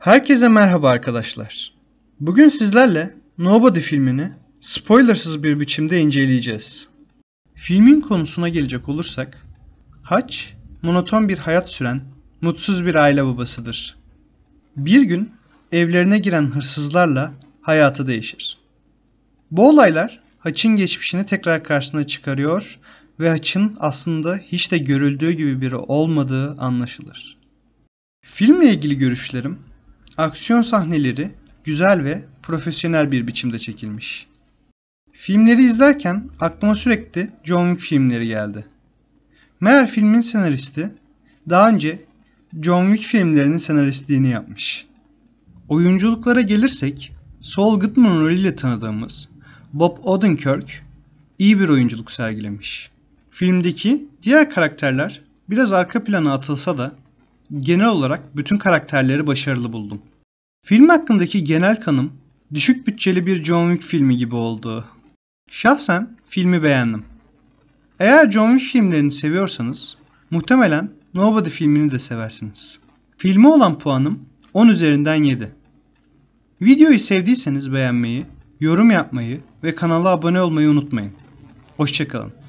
Herkese merhaba arkadaşlar. Bugün sizlerle Nobody filmini spoilersız bir biçimde inceleyeceğiz. Filmin konusuna gelecek olursak, Hutch, monoton bir hayat süren, mutsuz bir aile babasıdır. Bir gün evlerine giren hırsızlarla hayatı değişir. Bu olaylar Hutch'in geçmişini tekrar karşısına çıkarıyor ve Hutch'in aslında hiç de görüldüğü gibi biri olmadığı anlaşılır. Filmle ilgili görüşlerim Aksiyon sahneleri güzel ve profesyonel bir biçimde çekilmiş. Filmleri izlerken aklıma sürekli John Wick filmleri geldi. Meğer filmin senaristi daha önce John Wick filmlerinin senaristliğini yapmış. Oyunculuklara gelirsek Saul Goodman rolüyle tanıdığımız Bob Odenkirk iyi bir oyunculuk sergilemiş. Filmdeki diğer karakterler biraz arka plana atılsa da genel olarak bütün karakterleri başarılı buldum. Film hakkındaki genel kanım düşük bütçeli bir John Wick filmi gibi oldu. Şahsen filmi beğendim. Eğer John Wick filmlerini seviyorsanız muhtemelen Nobody filmini de seversiniz. Filme olan puanım 10 üzerinden 7. Videoyu sevdiyseniz beğenmeyi, yorum yapmayı ve kanala abone olmayı unutmayın. Hoşçakalın.